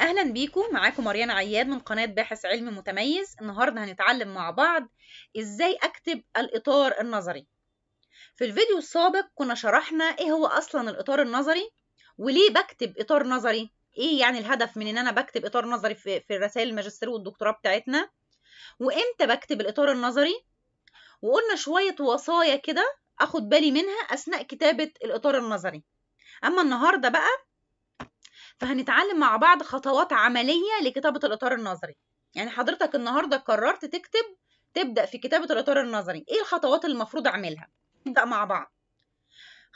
اهلا بيكم معاكم مريان عياد من قناه باحث علمي متميز النهارده هنتعلم مع بعض ازاي اكتب الاطار النظري في الفيديو السابق كنا شرحنا ايه هو اصلا الاطار النظري وليه بكتب اطار نظري ايه يعني الهدف من ان انا بكتب اطار نظري في, في الرسائل الماجستير والدكتوراه بتاعتنا وامتى بكتب الاطار النظري وقلنا شويه وصايا كده اخد بالي منها اثناء كتابه الاطار النظري اما النهارده بقى فهنتعلم مع بعض خطوات عملية لكتابة الإطار النظري يعني حضرتك النهاردة قررت تكتب تبدأ في كتابة الإطار النظري إيه الخطوات اللي المفروض أعملها نبدأ مع بعض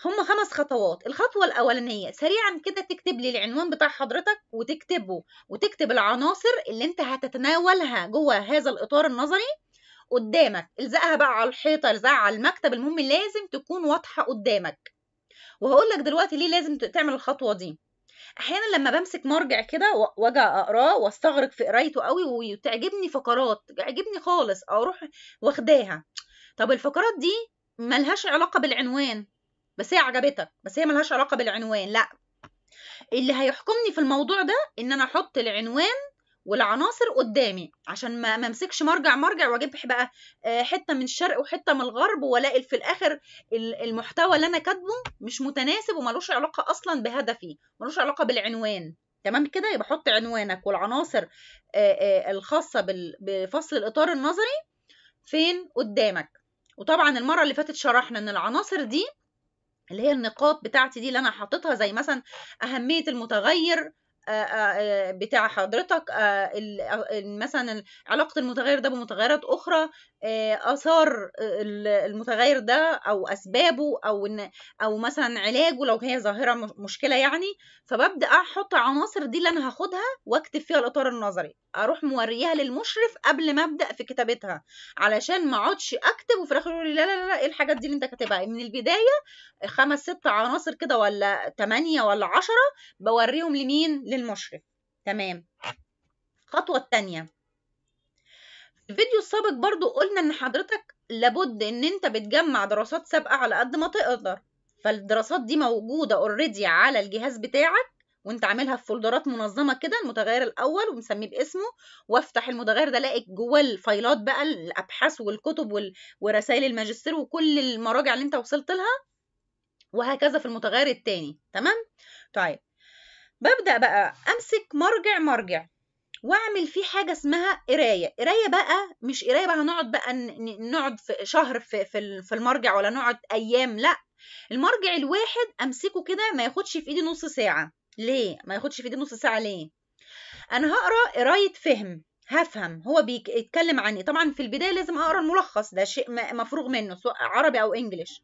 هم خمس خطوات الخطوة الأولانية سريعا كده تكتب لي العنوان بتاع حضرتك وتكتبه وتكتب العناصر اللي انت هتتناولها جوه هذا الإطار النظري قدامك الزقها بقى على الحيطة الزقها على المكتب المهم لازم تكون واضحة قدامك وهقول لك دلوقتي ليه لازم تعمل الخطوة دي احيانا لما بمسك مرجع كده واجي اقراه واستغرق في قرايته قوي وتعجبني فقرات تعجبني خالص اروح واخداها طب الفقرات دي ملهاش علاقه بالعنوان بس هي عجبتك بس هي ملهاش علاقه بالعنوان لا اللي هيحكمني في الموضوع ده ان انا احط العنوان والعناصر قدامي عشان ما امسكش مرجع مرجع واجيب بقى آه، حته من الشرق وحته من الغرب والاقي في الاخر المحتوى اللي انا كاتبه مش متناسب وملوش علاقه اصلا بهدفي ملوش علاقه بالعنوان تمام كده يبقى حط عنوانك والعناصر آه، آه، الخاصه بفصل الاطار النظري فين قدامك وطبعا المره اللي فاتت شرحنا ان العناصر دي اللي هي النقاط بتاعتي دي اللي انا حاططها زي مثلا اهميه المتغير بتاع حضرتك مثلا علاقه المتغير ده بمتغيرات اخرى اثار المتغير ده او اسبابه او ان او مثلا علاجه لو هي ظاهره مشكله يعني فببدا احط العناصر دي اللي انا هاخدها واكتب فيها الاطار النظري اروح موريها للمشرف قبل ما ابدا في كتابتها علشان ما اقعدش اكتب وفي الاخر يقول لي لا لا لا ايه الحاجات دي اللي انت كاتبها من البدايه خمس ست عناصر كده ولا ثمانيه ولا عشرة بوريهم لمين للمشرف تمام الخطوة التانية في الفيديو السابق برضو قلنا ان حضرتك لابد ان انت بتجمع دراسات سابقة على قد ما تقدر فالدراسات دي موجودة اوريدي على الجهاز بتاعك وانت عاملها في فولدرات منظمة كده المتغير الاول ومسميه باسمه وافتح المتغير ده الاقي جواه الفايلات بقى الابحاث والكتب ورسائل الماجستير وكل المراجع اللي انت وصلت لها وهكذا في المتغير التاني تمام طيب ببدأ بقى أمسك مرجع مرجع واعمل فيه حاجه اسمها قرايه قرايه بقى مش قرايه بقى هنقعد بقى نقعد في شهر في في المرجع ولا نقعد ايام لا المرجع الواحد امسكه كده ما ياخدش في ايدي نص ساعه ليه ما ياخدش في ايدي نص ساعه ليه انا هقرا قرايه فهم هفهم هو بيتكلم عن ايه طبعا في البدايه لازم اقرا الملخص ده شيء مفروغ منه سواء عربي او انجليش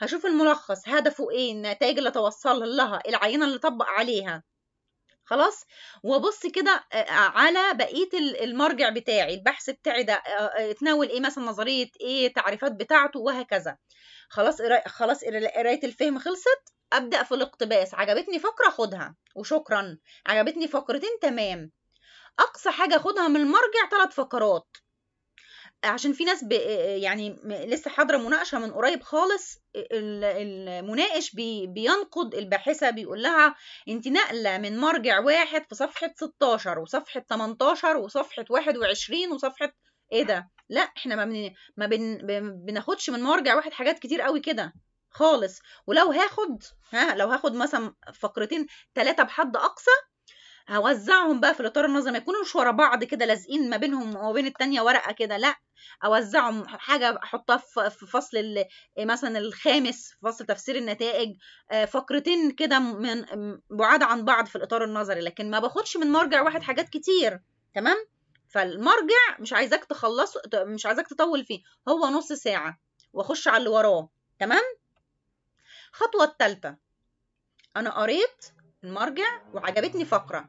هشوف الملخص هدفه ايه النتائج اللي توصل لها العينه اللي طبق عليها خلاص وابص كده على بقيه المرجع بتاعي البحث بتاعي ده اتناول ايه مثلا نظريه ايه تعريفات بتاعته وهكذا خلاص خلاص قرايه الفهم خلصت ابدا في الاقتباس عجبتني فقره خدها وشكرا عجبتني فقرتين تمام اقصى حاجه خدها من المرجع ثلاث فقرات عشان في ناس آه، يعني لسه حاضره مناقشه من قريب خالص المناقش بينقد الباحثه بيقول لها انت نقله من مرجع واحد في صفحه 16 وصفحه 18 وصفحه 21 وصفحه ايه ده لا احنا ما, بن... ما بن... بناخدش من مرجع واحد حاجات كتير قوي كده خالص ولو هاخد ها لو هاخد مثلا فقرتين ثلاثه بحد اقصى هوزعهم بقى في الاطار النظري ما يكونوش ورا بعض كده لازقين ما بينهم وما بين التانية ورقه كده لا اوزعهم حاجه احطها في فصل إيه مثلا الخامس في فصل تفسير النتائج آه، فقرتين كده من بعاد عن بعض في الاطار النظري لكن ما باخدش من مرجع واحد حاجات كتير تمام فالمرجع مش عايزاك تخلصه مش عايزاك تطول فيه هو نص ساعه واخش على اللي وراه تمام الخطوه الثالثه انا قريت المرجع وعجبتني فقره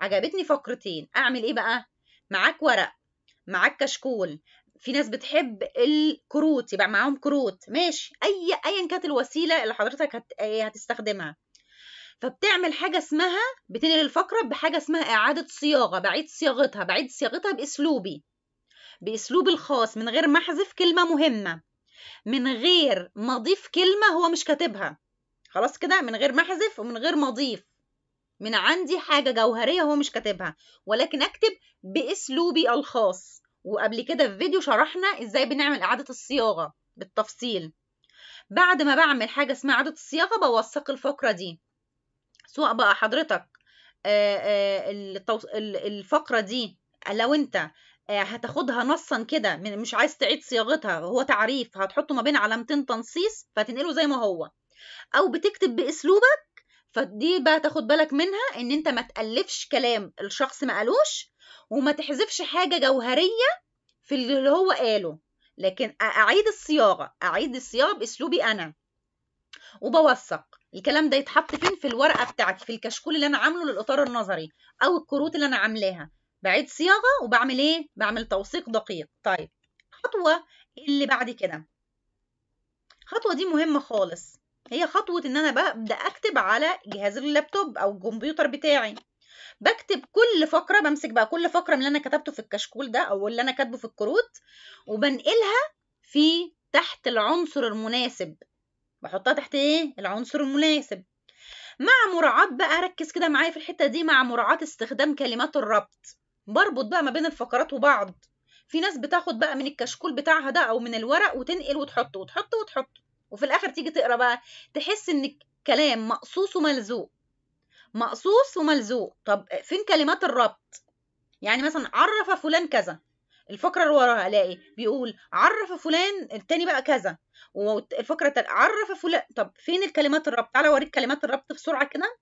عجبتني فقرتين اعمل ايه بقى معاك ورق معاك كشكول في ناس بتحب الكروت يبقى معاهم كروت ماشي اي ايا كانت الوسيله اللي حضرتك هت... آه، هتستخدمها فبتعمل حاجه اسمها بتنقل الفقره بحاجه اسمها اعاده صياغه بعيد صياغتها بعيد صياغتها باسلوبي باسلوبي الخاص من غير ما احذف كلمه مهمه من غير ما اضيف كلمه هو مش كاتبها خلاص كده من غير ما احذف ومن غير ما اضيف من عندي حاجة جوهرية هو مش كاتبها ولكن أكتب بأسلوبي الخاص وقبل كده في فيديو شرحنا إزاي بنعمل إعادة الصياغة بالتفصيل بعد ما بعمل حاجة اسمها إعادة الصياغة بوثق الفقرة دي سواء بقى حضرتك آه، آه، الفقرة دي لو أنت آه، هتاخدها نصا كده مش عايز تعيد صياغتها هو تعريف هتحطه ما بين علامتين تنصيص فتنقله زي ما هو او بتكتب باسلوبك فدي بقى تاخد بالك منها ان انت ما تالفش كلام الشخص ما قالوش وما تحذفش حاجه جوهريه في اللي هو قاله لكن اعيد الصياغه اعيد الصياغه باسلوبي انا وبوثق الكلام ده يتحط فين في الورقه بتاعتي في الكشكول اللي انا عامله للاطار النظري او الكروت اللي انا عاملاها بعيد صياغه وبعمل ايه بعمل توثيق دقيق طيب الخطوه اللي بعد كده الخطوه دي مهمه خالص هي خطوة ان انا ببدأ اكتب على جهاز اللابتوب او الكمبيوتر بتاعي بكتب كل فقرة بمسك بقى كل فقرة من اللي انا كتبته في الكشكول ده او اللي انا كاتبه في الكروت وبنقلها في تحت العنصر المناسب بحطها تحت ايه العنصر المناسب مع مراعاة بقى ركز كده معايا في الحتة دي مع مراعاة استخدام كلمات الربط بربط بقى ما بين الفقرات وبعض في ناس بتاخد بقى من الكشكول بتاعها ده او من الورق وتنقل وتحط وتحط, وتحط. وفي الاخر تيجي تقرا بقى تحس ان الكلام مقصوص وملزوق مقصوص وملزوق طب فين كلمات الربط يعني مثلا عرف فلان كذا الفقره اللي وراها الاقي بيقول عرف فلان التاني بقى كذا والفقره التانية عرف فلان طب فين الكلمات الربط تعالى اوريك كلمات الربط بسرعه كده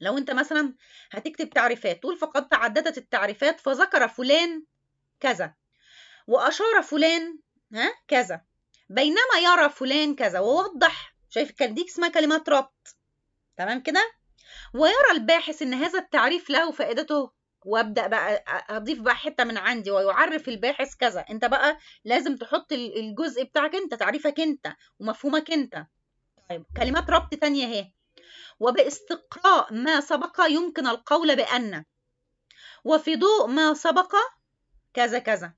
لو انت مثلا هتكتب تعريفات تقول فقد تعددت التعريفات فذكر فلان كذا واشار فلان ها كذا بينما يرى فلان كذا ووضح شايف كان دي اسمها كلمات ربط تمام كده ويرى الباحث ان هذا التعريف له فائدته وابدا بقى اضيف بقى حته من عندي ويعرف الباحث كذا انت بقى لازم تحط الجزء بتاعك انت تعريفك انت ومفهومك انت طيب كلمات ربط تانية اهي وباستقراء ما سبق يمكن القول بان وفي ضوء ما سبق كذا كذا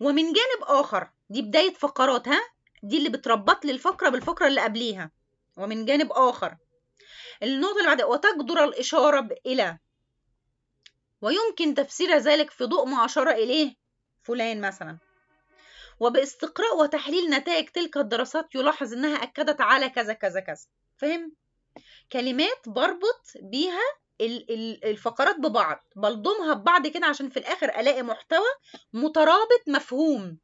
ومن جانب آخر دي بداية فقرات ها دي اللي بتربط لي الفقرة بالفقرة اللي قبليها ومن جانب آخر النقطة اللي بعدها وتجدر الإشارة إلى ويمكن تفسير ذلك في ضوء ما أشار إليه فلان مثلا وباستقراء وتحليل نتائج تلك الدراسات يلاحظ إنها أكدت على كذا كذا كذا فهم كلمات بربط بيها الفقرات ببعض بلضمها ببعض كده عشان في الاخر الاقي محتوى مترابط مفهوم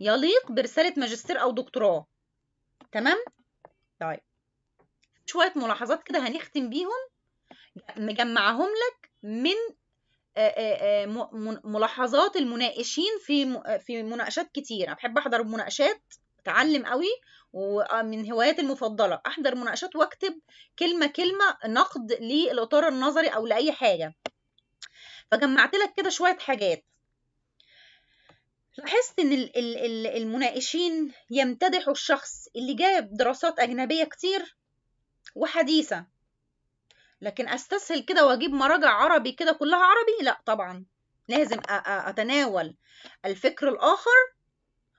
يليق برساله ماجستير او دكتوراه تمام طيب شويه ملاحظات كده هنختم بيهم مجمعهم لك من ملاحظات المناقشين في في مناقشات كتيره بحب احضر مناقشات متعلم قوي ومن آه، هواياتي المفضله احضر مناقشات واكتب كلمه كلمه نقد للاطار النظري او لاي حاجه فجمعت لك كده شويه حاجات لاحظت ان المناقشين يمتدحوا الشخص اللي جاب دراسات اجنبيه كتير وحديثه لكن استسهل كده واجيب مراجع عربي كده كلها عربي لا طبعا لازم اتناول الفكر الاخر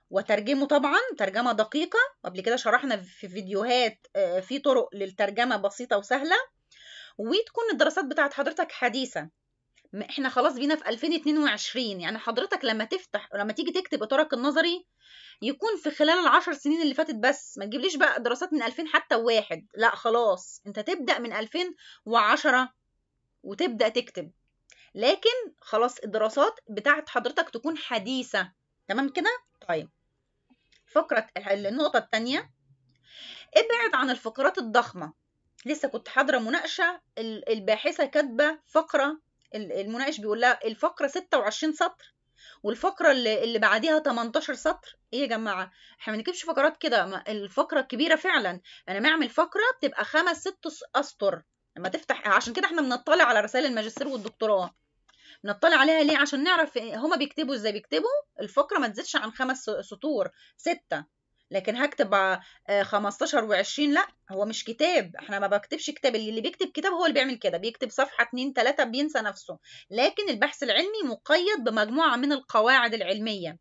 وترجمه طبعا ترجمه دقيقه قبل كده شرحنا في فيديوهات آه، في طرق للترجمه بسيطه وسهله وتكون الدراسات بتاعت حضرتك حديثه احنا خلاص بينا في 2022 يعني حضرتك لما تفتح لما تيجي تكتب اطارك النظري يكون في خلال العشر سنين اللي فاتت بس ما تجيبليش بقى دراسات من 2000 حتى واحد لا خلاص انت تبدا من 2010 وتبدا تكتب لكن خلاص الدراسات بتاعت حضرتك تكون حديثه تمام كده تايم طيب. فقرة النقطة الثانية ابعد عن الفقرات الضخمة لسه كنت حاضرة مناقشة الباحثة كاتبة فقرة المناقش بيقول لها الفقرة 26 سطر والفقرة اللي, اللي بعديها 18 سطر ايه يا جماعة احنا ما بنكتبش فقرات كده الفقرة الكبيرة فعلا انا بعمل فقرة بتبقى خمس ست اسطر لما تفتح عشان كده احنا بنطلع على رسائل الماجستير والدكتوراه نطلع عليها ليه عشان نعرف هما بيكتبوا ازاي بيكتبوا الفقره ما تزيدش عن خمس سطور سته لكن هكتب 15 آه، و20 لا هو مش كتاب احنا ما بكتبش كتاب اللي بيكتب كتاب هو اللي بيعمل كده بيكتب صفحه 2 3 بينسى نفسه لكن البحث العلمي مقيد بمجموعه من القواعد العلميه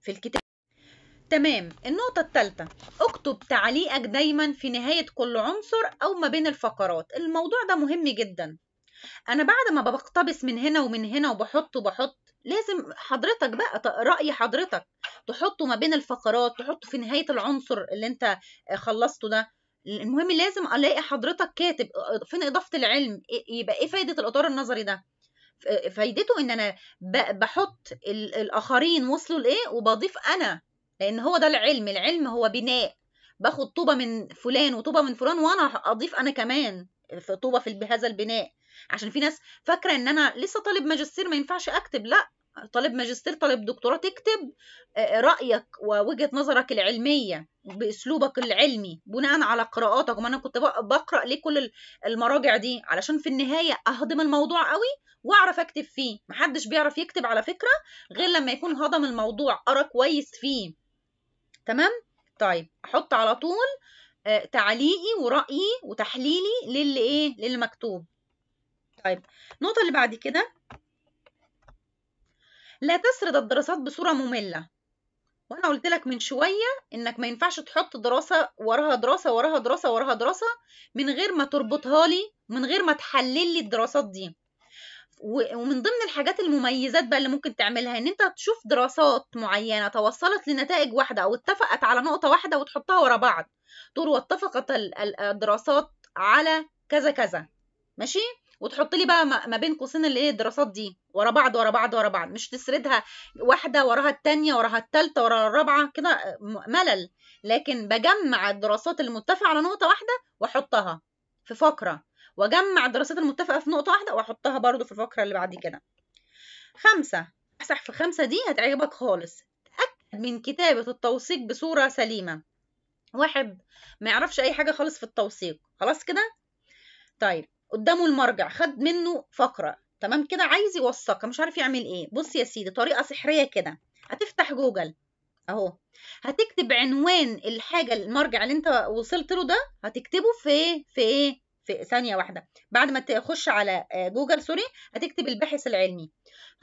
في الكتاب تمام النقطة الثالثة اكتب تعليقك دايما في نهاية كل عنصر أو ما بين الفقرات الموضوع ده مهم جدا انا بعد ما بقتبس من هنا ومن هنا وبحط وبحط لازم حضرتك بقى رأي حضرتك تحطه ما بين الفقرات تحطه في نهاية العنصر اللي انت آه، خلصته ده المهم لازم الاقي حضرتك كاتب آه، فين اضافه العلم إيه، يبقى ايه فايده الاطار النظري ده فايدته ان انا بحط الاخرين وصلوا لايه وبضيف انا لان هو ده العلم العلم هو بناء باخد طوبه من فلان وطوبه من فلان وانا اضيف انا كمان في طوبه في هذا البناء عشان في ناس فاكره ان انا لسه طالب ماجستير ما ينفعش اكتب لا طالب ماجستير طالب دكتوراه تكتب آه، آه، رايك ووجهه نظرك العلميه باسلوبك العلمي بناء على قراءاتك وما انا كنت بقرا ليه كل المراجع دي علشان في النهايه اهضم الموضوع قوي واعرف اكتب فيه محدش بيعرف يكتب على فكره غير لما يكون هضم الموضوع قرا كويس فيه تمام طيب احط على طول آه، تعليقي ورايي وتحليلي للي ايه للمكتوب طيب النقطة اللي بعد كده لا تسرد الدراسات بصورة مملة وانا قلت لك من شوية انك ما ينفعش تحط دراسة وراها دراسة وراها دراسة وراها دراسة من غير ما تربطها لي من غير ما تحلل لي الدراسات دي ومن ضمن الحاجات المميزات بقى اللي ممكن تعملها ان انت تشوف دراسات معينه توصلت لنتائج واحده او اتفقت على نقطه واحده وتحطها ورا بعض تقول واتفقت الدراسات على كذا كذا ماشي وتحط لي بقى ما بين قوسين الايه الدراسات دي ورا بعض ورا بعض ورا بعض مش تسردها واحده وراها الثانيه وراها الثالثه وراها الرابعه كده ملل لكن بجمع الدراسات المتفقه على نقطه واحده واحطها في فقره واجمع الدراسات المتفقه في نقطه واحده واحطها برده في الفقره اللي بعد كده خمسة امسح في خمسة دي هتعجبك خالص تأكد من كتابة التوثيق بصورة سليمة واحد ما يعرفش أي حاجة خالص في التوثيق خلاص كده طيب قدامه المرجع خد منه فقره تمام كده عايز يوثقها مش عارف يعمل ايه بص يا سيدي طريقه سحريه كده هتفتح جوجل اهو هتكتب عنوان الحاجه المرجع اللي انت وصلت له ده هتكتبه في في ايه في ثانيه واحده بعد ما تخش على آه، جوجل سوري هتكتب الباحث العلمي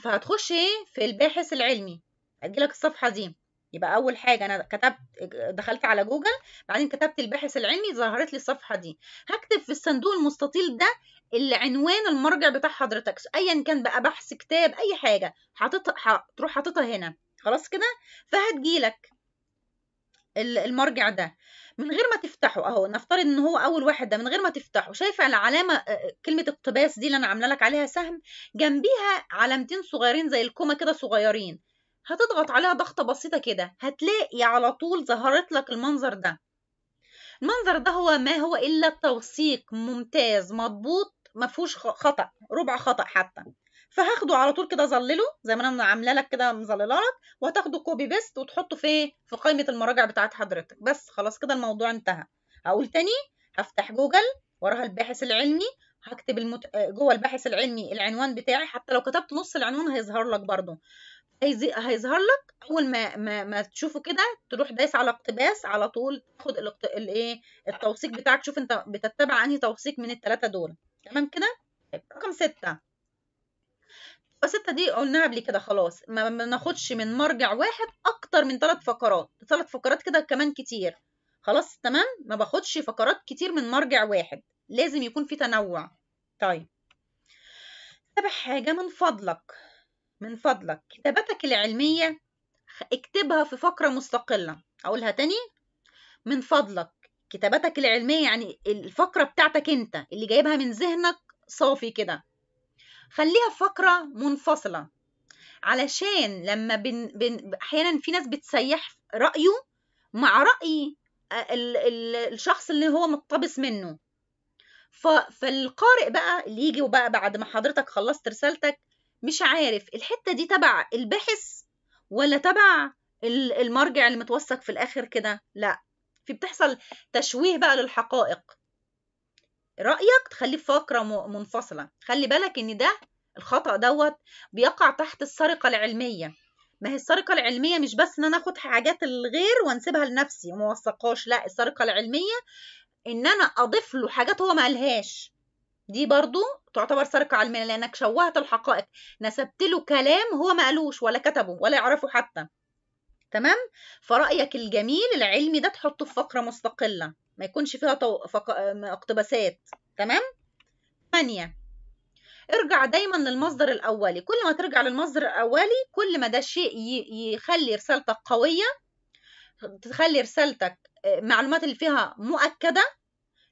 فهتخش ايه في الباحث العلمي هتجيلك الصفحه دي يبقى اول حاجه انا كتبت دخلت على جوجل بعدين كتبت الباحث العلمي ظهرت لي الصفحه دي هكتب في الصندوق المستطيل ده اللي عنوان المرجع بتاع حضرتك ايا كان بقى بحث كتاب اي حاجه حاططها تروح حاططها هنا خلاص كده فهتجيلك المرجع ده من غير ما تفتحه اهو نفترض ان هو اول واحد ده من غير ما تفتحه شايفه العلامه آه، كلمه اقتباس دي اللي انا عامله لك عليها سهم جنبيها علامتين صغيرين زي الكوما كده صغيرين هتضغط عليها ضغطة بسيطة كده هتلاقي على طول ظهرت لك المنظر ده المنظر ده هو ما هو إلا توثيق ممتاز مضبوط ما فيهوش خطأ ربع خطأ حتى فهاخده على طول كده ظلله زي ما انا عامله لك كده مظلله لك وهتاخده كوبي بيست وتحطه في إيه؟ في قائمه المراجع بتاعت حضرتك بس خلاص كده الموضوع انتهى هقول تاني هفتح جوجل وراها الباحث العلمي هكتب المت... جوه الباحث العلمي العنوان بتاعي حتى لو كتبت نص العنوان هيظهر لك برضو هيظهر لك اول ما ما, ما تشوفه كده تروح دايس على اقتباس على طول تاخد الايه التوثيق بتاعك شوف انت بتتبع انهي توثيق من الثلاثه دول تمام كده رقم ستة ستة دي قلناها قبل كده خلاص ما بناخدش من مرجع واحد اكتر من ثلاث فقرات ثلاث فقرات كده كمان كتير خلاص تمام ما باخدش فقرات كتير من مرجع واحد لازم يكون في تنوع طيب سابع حاجة من فضلك من فضلك كتابتك العلمية اكتبها في فقرة مستقلة أقولها تاني من فضلك كتاباتك العلمية يعني الفقرة بتاعتك أنت اللي جايبها من ذهنك صافي كده خليها فقرة منفصلة علشان لما بن بن أحيانا في ناس بتسيح رأيه مع رأي آه، ال... ال... الشخص اللي هو مقتبس منه فالقارئ بقى اللي يجي وبقى بعد ما حضرتك خلصت رسالتك مش عارف الحتة دي تبع الباحث ولا تبع المرجع اللي متوثق في الآخر كده لا في بتحصل تشويه بقى للحقائق رأيك تخليه في فقرة منفصلة خلي بالك إن ده الخطأ دوت بيقع تحت السرقة العلمية ما هي السرقة العلمية مش بس إن أنا آخد حاجات الغير وأنسيبها لنفسي وما لا السرقة العلمية إن أنا أضيف له حاجات هو ما قالهاش دي برضو تعتبر سرقة علمية لأنك شوهت الحقائق نسبت له كلام هو ما قالوش ولا كتبه ولا يعرفه حتى تمام فرأيك الجميل العلمي ده تحطه في فقرة مستقلة ما يكونش فيها طو... فق... اقتباسات تمام ثانية ارجع دايما للمصدر الأولي كل ما ترجع للمصدر الأولي كل ما ده شيء ي... يخلي رسالتك قوية تخلي رسالتك آه، معلومات اللي فيها مؤكدة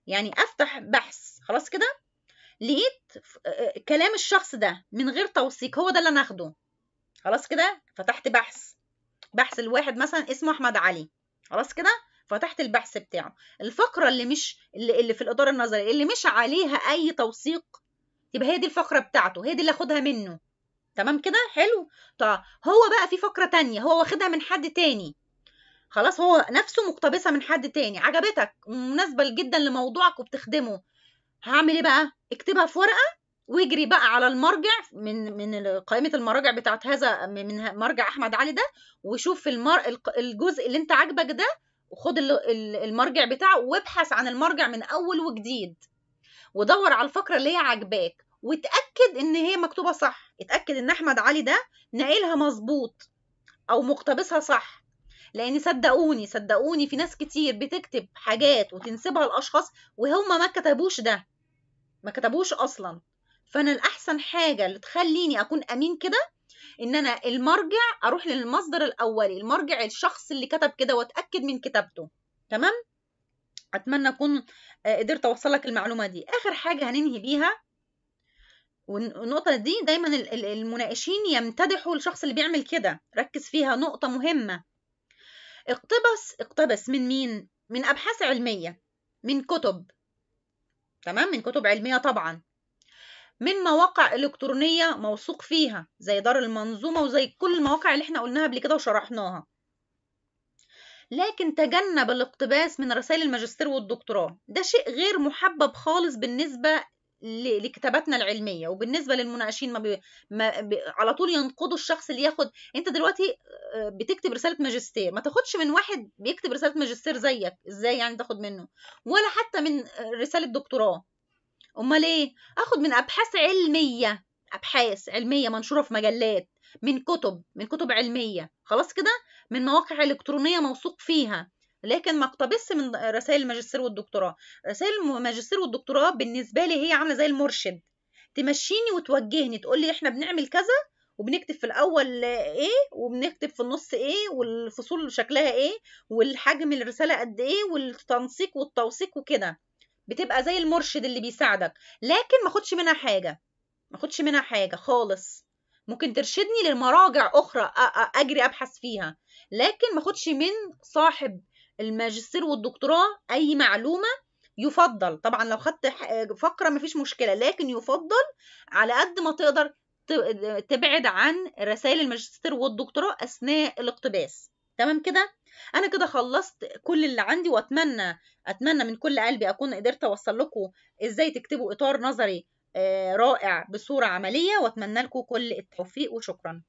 يعني أفتح بحث خلاص كده لقيت آه، آه، كلام الشخص ده من غير توثيق هو ده اللي انا اخده خلاص كده فتحت بحث بحث الواحد مثلا اسمه احمد علي خلاص كده فتحت البحث بتاعه الفقره اللي مش اللي في الاداره النظريه اللي مش عليها اي توثيق يبقى هي دي الفقره بتاعته هي دي اللي اخدها منه تمام كده حلو طب هو بقى في فقره تانية هو واخدها من حد تاني خلاص هو نفسه مقتبسه من حد تاني عجبتك مناسبه جدا لموضوعك وبتخدمه هعمل ايه بقى اكتبها في ورقه واجري بقى على المرجع من من قائمه المراجع بتاعت هذا من مرجع احمد علي ده وشوف المر... الجزء اللي انت عاجبك ده وخد المرجع بتاعه وابحث عن المرجع من اول وجديد ودور على الفقره اللي هي عاجباك وتاكد ان هي مكتوبه صح اتاكد ان احمد علي ده ناقلها مظبوط او مقتبسها صح لان صدقوني صدقوني في ناس كتير بتكتب حاجات وتنسبها لاشخاص وهم ما كتبوش ده ما كتبوش اصلا فانا الاحسن حاجه اللي تخليني اكون امين كده ان انا المرجع اروح للمصدر الاولي المرجع الشخص اللي كتب كده واتاكد من كتابته تمام اتمنى اكون آه، قدرت اوصل لك المعلومه دي اخر حاجه هننهي بيها والنقطة دي دايما المناقشين يمتدحوا الشخص اللي بيعمل كده ركز فيها نقطة مهمة اقتبس اقتبس من مين؟ من أبحاث علمية من كتب تمام من كتب علمية طبعا من مواقع إلكترونية موثوق فيها زي دار المنظومة وزي كل المواقع اللي احنا قلناها قبل كده وشرحناها لكن تجنب الاقتباس من رسائل الماجستير والدكتوراه ده شيء غير محبب خالص بالنسبة لكتاباتنا العلميه وبالنسبه للمناقشين ما, بي... ما بي... على طول ينقضوا الشخص اللي ياخد انت دلوقتي آه، بتكتب رساله ماجستير ما تاخدش من واحد بيكتب رساله ماجستير زيك ازاي يعني تاخد منه ولا حتى من آه، رساله دكتوراه امال ايه اخد من ابحاث علميه ابحاث علميه منشوره في مجلات من كتب من كتب علميه خلاص كده من مواقع الكترونيه موثوق فيها لكن ما اقتبسش من رسائل الماجستير والدكتوراه رسائل الماجستير والدكتوراه بالنسبه لي هي عامله زي المرشد تمشيني وتوجهني تقول لي احنا بنعمل كذا وبنكتب في الاول ايه وبنكتب في النص ايه والفصول شكلها ايه والحجم الرساله قد ايه والتنسيق والتوثيق وكده بتبقى زي المرشد اللي بيساعدك لكن ما خدش منها حاجه ما خدش منها حاجه خالص ممكن ترشدني لمراجع اخرى اجري ابحث فيها لكن ما خدش من صاحب الماجستير والدكتوراه اي معلومه يفضل طبعا لو خدت فقره مفيش مشكله لكن يفضل على قد ما تقدر تبعد عن رسائل الماجستير والدكتوراه اثناء الاقتباس تمام كده انا كده خلصت كل اللي عندي واتمنى اتمنى من كل قلبي اكون قدرت اوصل لكم ازاي تكتبوا اطار نظري آه، رائع بصوره عمليه واتمنى لكم كل التوفيق وشكرا